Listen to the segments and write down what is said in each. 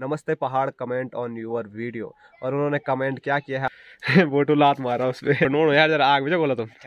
नमस्ते पहाड़ comment on your video और उन्होंने कमेंट क्या किया है बोटू तो लात मारा उस पर जरा आग में बोला तुम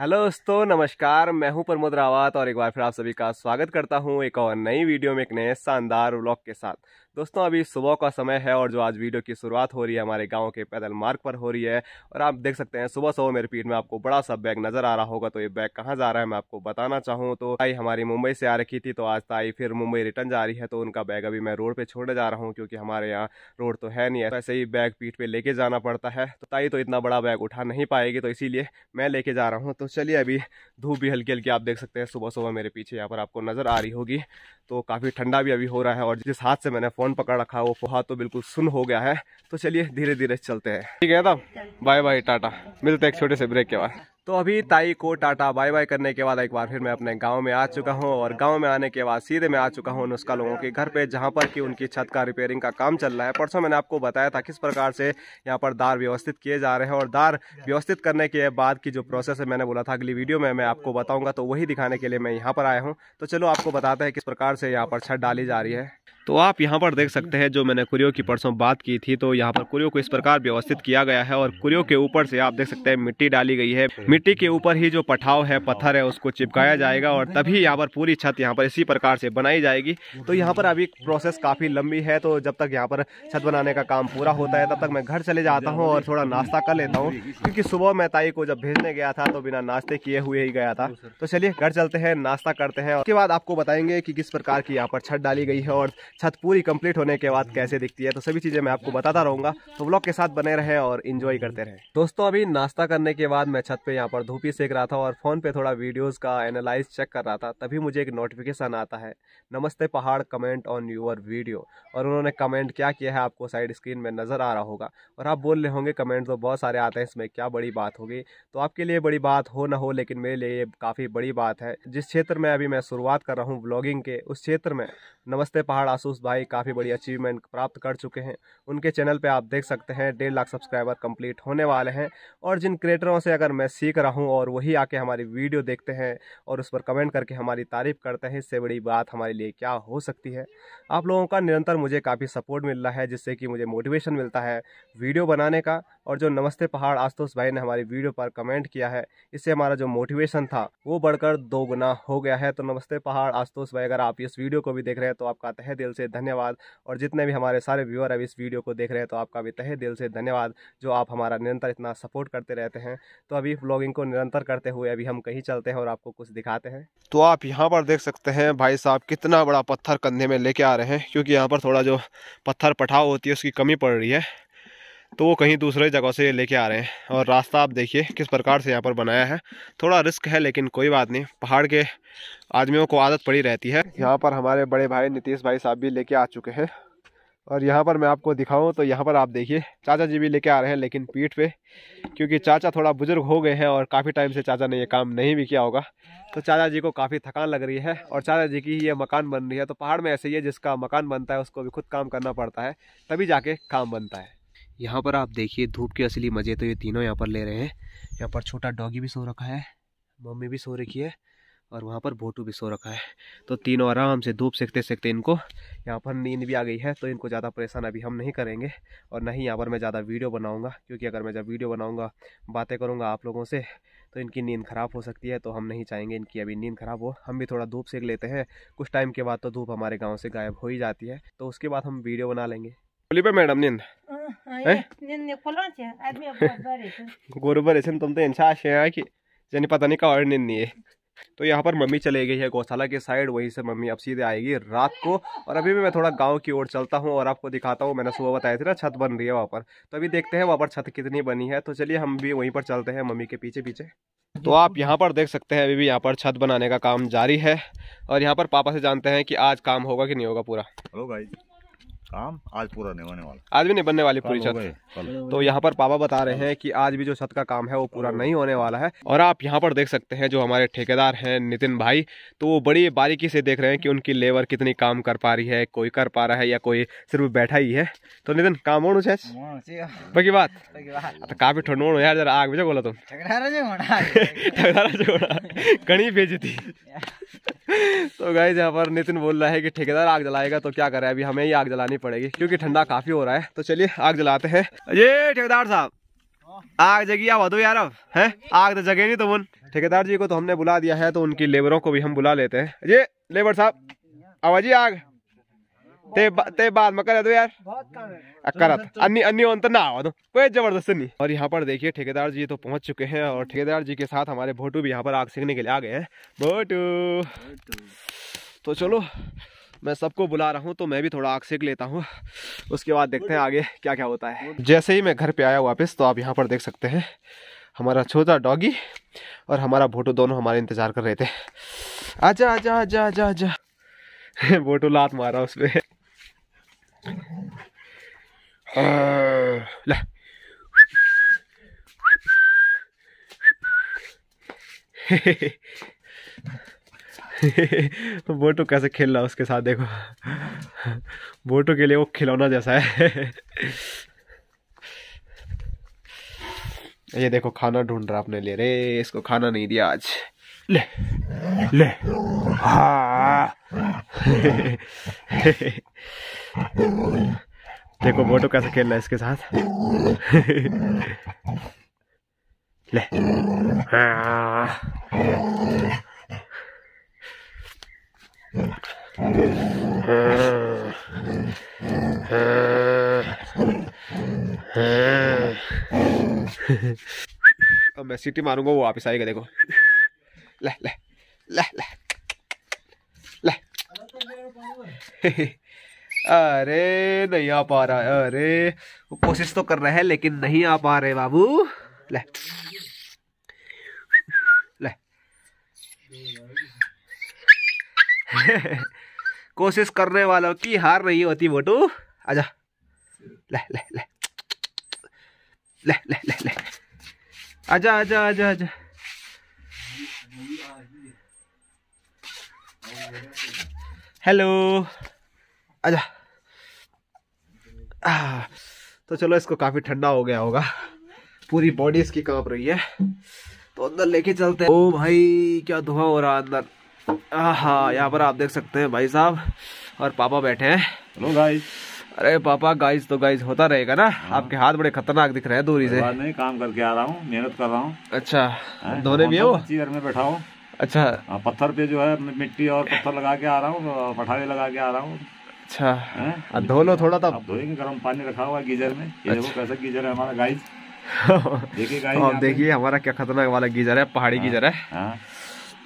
हेलो दोस्तों नमस्कार मैं हूं प्रमोद रावत और एक बार फिर आप सभी का स्वागत करता हूं एक और नई वीडियो में एक नए शानदार व्लॉग के साथ दोस्तों अभी सुबह का समय है और जो आज वीडियो की शुरुआत हो रही है हमारे गांव के पैदल मार्ग पर हो रही है और आप देख सकते हैं सुबह सुबह मेरे पीठ में आपको बड़ा सा बैग नजर आ रहा होगा तो ये बैग कहाँ जा रहा है मैं आपको बताना चाहूँ तो ताई हमारी मुंबई से आ रखी थी तो आज ताई फिर मुंबई रिटर्न जा रही है तो उनका बैग अभी मैं रोड पर छोड़ने जा रहा हूँ क्योंकि हमारे यहाँ रोड तो है नहीं है ऐसे ही बैग पीठ पर लेके जाना पड़ता है तो ताई तो इतना बड़ा बैग उठा नहीं पाएगी तो इसीलिए मैं लेके जा रहा हूँ तो चलिए अभी धूप भी हल्की हल्की आप देख सकते हैं सुबह सुबह मेरे पीछे यहाँ पर आपको नजर आ रही होगी तो काफ़ी ठंडा भी अभी हो रहा है और जिस हाथ से मैंने फ़ोन पकड़ रखा है वो फोहा तो बिल्कुल सुन हो गया है तो चलिए धीरे धीरे चलते हैं ठीक है तब बाय बाय टाटा मिलते हैं एक छोटे से ब्रेक के बाद तो अभी ताई को टाटा बाय बाय करने के बाद एक बार फिर मैं अपने गांव में आ चुका हूं और गांव में आने के बाद सीधे मैं आ चुका हूं नुस्खा लोगों के घर पे जहां पर कि उनकी छत का रिपेयरिंग का काम चल रहा है परसों मैंने आपको बताया था किस प्रकार से यहां पर दार व्यवस्थित किए जा रहे हैं और दार व्यवस्थित करने के बाद की जो प्रोसेस है मैंने बोला था अगली वीडियो में मैं आपको बताऊँगा तो वही दिखाने के लिए मैं यहाँ पर आया हूँ तो चलो आपको बताते हैं किस प्रकार से यहाँ पर छत डाली जा रही है तो आप यहाँ पर देख सकते हैं जो मैंने कुरियो की परसों बात की थी तो यहाँ पर कुरियो को इस प्रकार व्यवस्थित किया गया है और कुरियो के ऊपर से आप देख सकते हैं मिट्टी डाली गई है मिट्टी के ऊपर ही जो पठाव है पत्थर है उसको चिपकाया जाएगा और तभी यहाँ पर पूरी छत यहाँ पर इसी प्रकार से बनाई जाएगी तो यहाँ पर अभी प्रोसेस काफ़ी लंबी है तो जब तक यहाँ पर छत बनाने का काम पूरा होता है तब तक मैं घर चले जाता हूँ और थोड़ा नाश्ता कर लेता हूँ क्योंकि सुबह मैं ताई को जब भेजने गया था तो बिना नाश्ते किए हुए ही गया था तो चलिए घर चलते हैं नाश्ता करते हैं उसके बाद आपको बताएंगे की किस प्रकार की यहाँ पर छत डाली गई है और छत पूरी कंप्लीट होने के बाद कैसे दिखती है तो सभी चीज़ें मैं आपको बताता रहूंगा तो ब्लॉग के साथ बने रहें और इन्जॉय करते रहें दोस्तों अभी नाश्ता करने के बाद मैं छत पे यहाँ पर धूपी सेक रहा था और फ़ोन पे थोड़ा वीडियोज़ का एनालाइज चेक कर रहा था तभी मुझे एक नोटिफिकेशन आता है नमस्ते पहाड़ कमेंट ऑन यूर वीडियो और उन्होंने कमेंट क्या किया है आपको साइड स्क्रीन में नज़र आ रहा होगा और आप बोल रहे होंगे कमेंट तो बहुत सारे आते हैं इसमें क्या बड़ी बात होगी तो आपके लिए बड़ी बात हो ना हो लेकिन मेरे लिए ये काफ़ी बड़ी बात है जिस क्षेत्र में अभी मैं शुरुआत कर रहा हूँ ब्लॉगिंग के उस क्षेत्र में नमस्ते पहाड़ आसू आशुष भाई काफ़ी बड़ी अचीवमेंट प्राप्त कर चुके हैं उनके चैनल पे आप देख सकते हैं डेढ़ लाख सब्सक्राइबर कंप्लीट होने वाले हैं और जिन क्रिएटरों से अगर मैं सीख रहा हूँ और वही आके हमारी वीडियो देखते हैं और उस पर कमेंट करके हमारी तारीफ़ करते हैं इससे बड़ी बात हमारे लिए क्या हो सकती है आप लोगों का निरंतर मुझे काफ़ी सपोर्ट मिल रहा है जिससे कि मुझे मोटिवेशन मिलता है वीडियो बनाने का और जो नमस्ते पहाड़ आशुतोष भाई ने हमारी वीडियो पर कमेंट किया है इससे हमारा जो मोटिवेशन था वो बढ़कर दो गुना हो गया है तो नमस्ते पहाड़ आशुतोष भाई अगर आप इस वीडियो को भी देख रहे हैं तो आपका तहे दिल से धन्यवाद और जितने भी हमारे सारे व्यूअर अभी इस वीडियो को देख रहे हैं तो आपका भी तहे दिल से धन्यवाद जो आप हमारा निरंतर इतना सपोर्ट करते रहते हैं तो अभी ब्लॉगिंग को निरंतर करते हुए अभी हम कहीं चलते हैं और आपको कुछ दिखाते हैं तो आप यहाँ पर देख सकते हैं भाई साहब कितना बड़ा पत्थर कंधे में लेके आ रहे हैं क्योंकि यहाँ पर थोड़ा जो पत्थर पठाव होती है उसकी कमी पड़ रही है तो वो कहीं दूसरे जगह से लेके आ रहे हैं और रास्ता आप देखिए किस प्रकार से यहाँ पर बनाया है थोड़ा रिस्क है लेकिन कोई बात नहीं पहाड़ के आदमियों को आदत पड़ी रहती है यहाँ पर हमारे बड़े भाई नीतीश भाई साहब भी लेके आ चुके हैं और यहाँ पर मैं आपको दिखाऊँ तो यहाँ पर आप देखिए चाचा जी भी लेके आ रहे हैं लेकिन पीठ पे क्योंकि चाचा थोड़ा बुजुर्ग हो गए हैं और काफ़ी टाइम से चाचा ने ये काम नहीं भी किया होगा तो चाचा जी को काफ़ी थकान लग रही है और चाचा जी की ये मकान बन रही है तो पहाड़ में ऐसे ही है जिसका मकान बनता है उसको भी खुद काम करना पड़ता है तभी जाके काम बनता है यहाँ पर आप देखिए धूप के असली मज़े तो ये तीनों यहाँ पर ले रहे हैं यहाँ पर छोटा डॉगी भी सो रखा है मम्मी भी सो रखी है और वहाँ पर भोटू भी सो रखा है तो तीनों आराम से धूप सेकते सेकते इनको यहाँ पर नींद भी आ गई है तो इनको ज़्यादा परेशान अभी हम नहीं करेंगे और ना ही यहाँ पर मैं ज़्यादा वीडियो बनाऊँगा क्योंकि अगर मैं जब वीडियो बनाऊँगा बातें करूँगा आप लोगों से तो इनकी नींद ख़राब हो सकती है तो हम नहीं चाहेंगे इनकी अभी नींद ख़राब हो हम भी थोड़ा धूप सेक लेते हैं कुछ टाइम के बाद तो धूप हमारे गाँव से गायब हो ही जाती है तो उसके बाद हम वीडियो बना लेंगे खोली मैडम नींद हाँ, गोरबर ऐसे तुम तो इंसान आशे हैं कि जैन पता नहीं कब नींद नहीं है तो यहाँ पर मम्मी चले गई है गौशाला के साइड वहीं से मम्मी अब सीधे आएगी रात को और अभी भी मैं थोड़ा गांव की ओर चलता हूँ और आपको दिखाता हूँ मैंने सुबह बताया थी ना छत बन रही है वहाँ पर तो अभी देखते हैं वहाँ पर छत कितनी बनी है तो चलिए हम भी वहीं पर चलते हैं मम्मी के पीछे पीछे तो आप यहाँ पर देख सकते हैं अभी भी यहाँ पर छत बनाने का काम जारी है और यहाँ पर पापा से जानते हैं कि आज काम होगा कि नहीं होगा पूरा हेलो भाई काम आज पूरा नहीं होने वाला आज भी नहीं बनने वाली पूरी छत तो यहाँ पर पापा बता रहे हैं कि आज भी जो छत का काम है वो पूरा नहीं होने वाला है और आप यहाँ पर देख सकते हैं जो हमारे ठेकेदार हैं नितिन भाई तो वो बड़ी बारीकी से देख रहे हैं कि उनकी लेबर कितनी काम कर पा रही है कोई कर पा रहा है या कोई सिर्फ बैठा ही है तो नितिन काम हो बाकी बात तो काफी ठंड हो यार आग भी बोला तुम कणी भेजी थी तो गाइज यहाँ पर नितिन बोल रहा है कि ठेकेदार आग जलाएगा तो क्या करे अभी हमें ही आग जलानी करनी पड़ेगी क्योंकि ठंडा काफी हो रहा है तो चलिए आग जलाते हैं ये ठेकेदार साहब आग जगी आप दो यार अब है आग तो जगे नहीं तो उन ठेकेदार जी को तो हमने बुला दिया है तो उनकी लेबरों को भी हम बुला लेते हैं ये लेबर साहब आवाजी आग ते बा, ते बाद में करे दो यार करा अन्य अन्य अंत ना आवा दो कोई जबरदस्ती नहीं और यहाँ पर देखिए ठेकेदार जी तो पहुंच चुके हैं और ठेकेदार जी के साथ हमारे भोटू भी यहाँ पर आग सीखने के लिए आ गए हैं भोटू तो चलो मैं सबको बुला रहा हूँ तो मैं भी थोड़ा आग सेक लेता हूँ उसके बाद देखते हैं आगे क्या क्या होता है जैसे ही मैं घर पर आया वापस तो आप यहाँ पर देख सकते हैं हमारा छोटा डॉगी और हमारा भोटो दोनों हमारे इंतज़ार कर रहे थे आजा आजा आजा आजा आजा भोटो लात मारा उस तो बोटो कैसे खेल रहा है उसके साथ देखो बोटो के लिए वो खिलौना जैसा है ये देखो खाना ढूंढ रहा अपने लिए रे इसको खाना नहीं दिया आज ले ले हाँ देखो बोटो कैसे खेल रहा है इसके साथ ले हाँ अब मैं सीटी मारूंगा वो वापिस आएगा देखो ले ले ले ले ले अरे नहीं आ पा रहा है अरे कोशिश तो कर रहे हैं लेकिन नहीं आ पा रहे बाबू ले ले कोशिश करने वालों की हार नहीं होती बोटू आजा ले ले ले ले ले ले ले आजा आजा आजा आजा हेलो आजा आ, तो चलो इसको काफी ठंडा हो गया होगा पूरी बॉडी इसकी कांप रही है तो अंदर लेके चलते हैं ओ भाई क्या धुआं हो रहा अंदर हाँ यहाँ पर आप देख सकते हैं भाई साहब और पापा बैठे हैं हेलो गाइस अरे पापा गाइस तो गाइस होता रहेगा ना हाँ। आपके हाथ बड़े खतरनाक दिख रहे हैं दूरी से नहीं काम करके आ रहा हूँ मेहनत कर रहा हूँ अच्छा धोने भी हो चेयर में बैठा हूँ अच्छा आ, हाँ, पत्थर पे जो है मिट्टी और पत्थर लगा के आ रहा हूँ पठारे लगा के आ रहा हूँ अच्छा धो लो थोड़ा तब धोएंगे गर्म पानी रखा हुआ गीजर में कैसे अच्छा। कैसा गीजर है हमारा गाइस देखिए गाइस देखिए हमारा क्या खतरनाक वाला गीजर है पहाड़ी हाँ। गीजर है हाँ।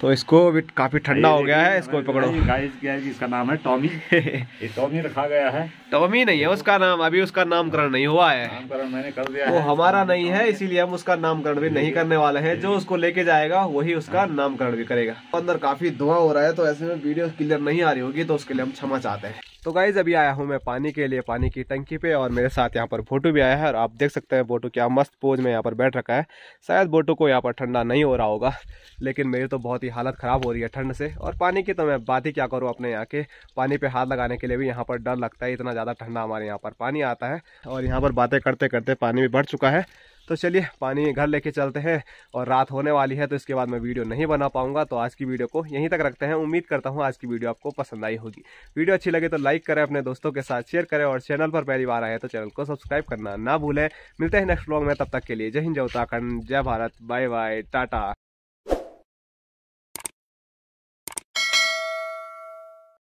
तो इसको अभी काफी ठंडा हो गया है इसको पकड़ो गाइस क्या इसका नाम है टॉमी ये टॉमी रखा गया है टॉमी नहीं है उसका नाम अभी उसका नामकरण नहीं हुआ है नामकरण मैंने कर दिया वो हमारा नहीं है इसीलिए हम उसका नामकरण भी नहीं करने वाले हैं जो उसको लेके जाएगा वही उसका नामकरण भी करेगा अंदर काफी धुआं हो रहा है तो ऐसे में वीडियो क्लियर नहीं आ रही होगी तो उसके लिए हम क्षमा चाहते हैं तो गाइज अभी आया हूँ मैं पानी के लिए पानी की टंकी पे और मेरे साथ यहाँ पर फोटो भी आया है और आप देख सकते हैं बोटो क्या मस्त पोज में यहाँ पर बैठ रखा है शायद बोटो को यहाँ पर ठंडा नहीं हो रहा होगा लेकिन मेरी तो बहुत ही हालत ख़राब हो रही है ठंड से और पानी की तो मैं बात ही क्या करूँ अपने यहाँ के पानी पर हाथ लगाने के लिए भी यहाँ पर डर लगता है इतना ज़्यादा ठंडा हमारे यहाँ पर पानी आता है और यहाँ पर बातें करते करते पानी भी बढ़ चुका है तो चलिए पानी घर लेके चलते हैं और रात होने वाली है तो इसके बाद मैं वीडियो नहीं बना पाऊंगा तो आज की वीडियो को यहीं तक रखते हैं उम्मीद करता हूँ आज की वीडियो आपको पसंद आई होगी वीडियो अच्छी लगे तो लाइक करें अपने दोस्तों के साथ शेयर करें और चैनल पर पहली बार आए तो चैनल को सब्सक्राइब करना ना भूलें मिलते हैं नेक्स्ट ब्लॉग में तब तक के लिए जय हिंद जय उत्तराखंड जय भारत बाय बाय टाटा